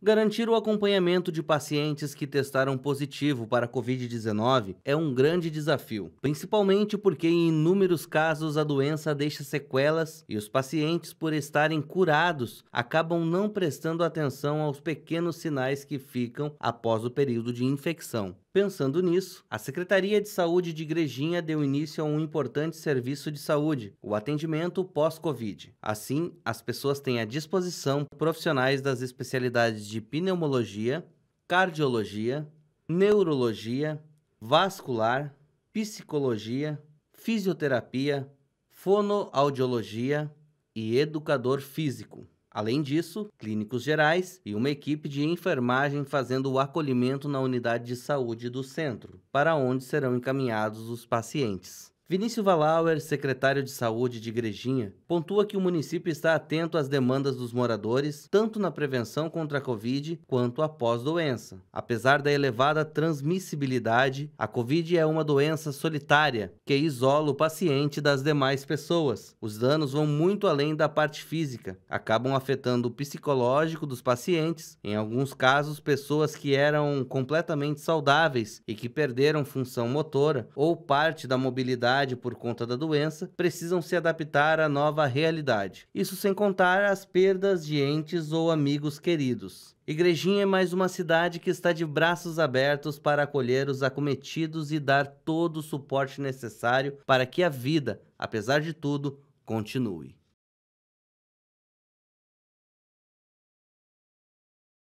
Garantir o acompanhamento de pacientes que testaram positivo para a Covid-19 é um grande desafio, principalmente porque, em inúmeros casos, a doença deixa sequelas e os pacientes, por estarem curados, acabam não prestando atenção aos pequenos sinais que ficam após o período de infecção. Pensando nisso, a Secretaria de Saúde de Igrejinha deu início a um importante serviço de saúde, o atendimento pós-Covid. Assim, as pessoas têm à disposição profissionais das especialidades de pneumologia, cardiologia, neurologia, vascular, psicologia, fisioterapia, fonoaudiologia e educador físico. Além disso, clínicos gerais e uma equipe de enfermagem fazendo o acolhimento na unidade de saúde do centro, para onde serão encaminhados os pacientes. Vinícius Valauer, secretário de Saúde de Igrejinha, pontua que o município está atento às demandas dos moradores, tanto na prevenção contra a Covid quanto após doença. Apesar da elevada transmissibilidade, a Covid é uma doença solitária que isola o paciente das demais pessoas. Os danos vão muito além da parte física, acabam afetando o psicológico dos pacientes, em alguns casos, pessoas que eram completamente saudáveis e que perderam função motora ou parte da mobilidade idade por conta da doença precisam se adaptar à nova realidade. Isso sem contar as perdas de entes ou amigos queridos. Igrejinha é mais uma cidade que está de braços abertos para acolher os acometidos e dar todo o suporte necessário para que a vida, apesar de tudo, continue.